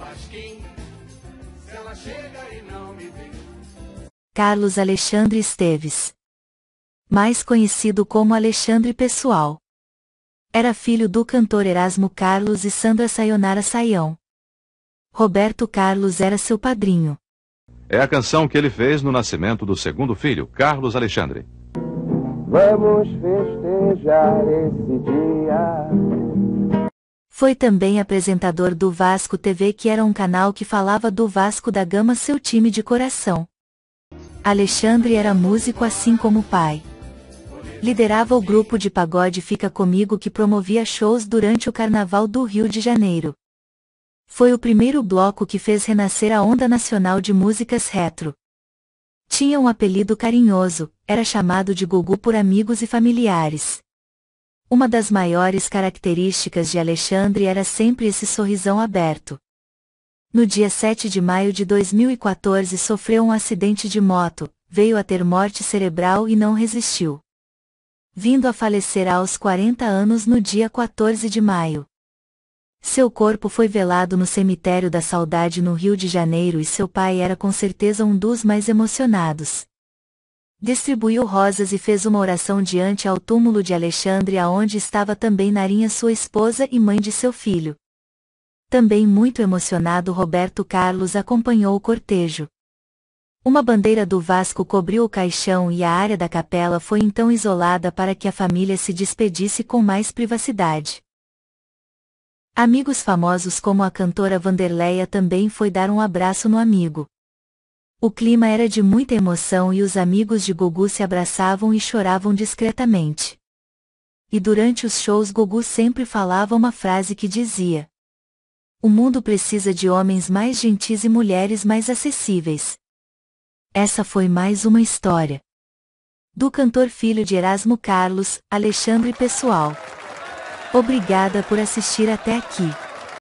Pasquim, se ela chega e não me vê. Carlos Alexandre Esteves. Mais conhecido como Alexandre Pessoal. Era filho do cantor Erasmo Carlos e Sandra Sayonara Saião. Roberto Carlos era seu padrinho. É a canção que ele fez no nascimento do segundo filho, Carlos Alexandre. Vamos festejar esse dia foi também apresentador do Vasco TV que era um canal que falava do Vasco da Gama seu time de coração. Alexandre era músico assim como o pai. Liderava o grupo de pagode Fica Comigo que promovia shows durante o Carnaval do Rio de Janeiro. Foi o primeiro bloco que fez renascer a onda nacional de músicas retro. Tinha um apelido carinhoso, era chamado de Gugu por amigos e familiares. Uma das maiores características de Alexandre era sempre esse sorrisão aberto. No dia 7 de maio de 2014 sofreu um acidente de moto, veio a ter morte cerebral e não resistiu. Vindo a falecer aos 40 anos no dia 14 de maio. Seu corpo foi velado no cemitério da Saudade no Rio de Janeiro e seu pai era com certeza um dos mais emocionados. Distribuiu rosas e fez uma oração diante ao túmulo de Alexandre aonde estava também Narinha sua esposa e mãe de seu filho. Também muito emocionado Roberto Carlos acompanhou o cortejo. Uma bandeira do Vasco cobriu o caixão e a área da capela foi então isolada para que a família se despedisse com mais privacidade. Amigos famosos como a cantora Vanderleia também foi dar um abraço no amigo. O clima era de muita emoção e os amigos de Gugu se abraçavam e choravam discretamente. E durante os shows Gugu sempre falava uma frase que dizia: O mundo precisa de homens mais gentis e mulheres mais acessíveis. Essa foi mais uma história. Do cantor filho de Erasmo Carlos, Alexandre Pessoal. Obrigada por assistir até aqui.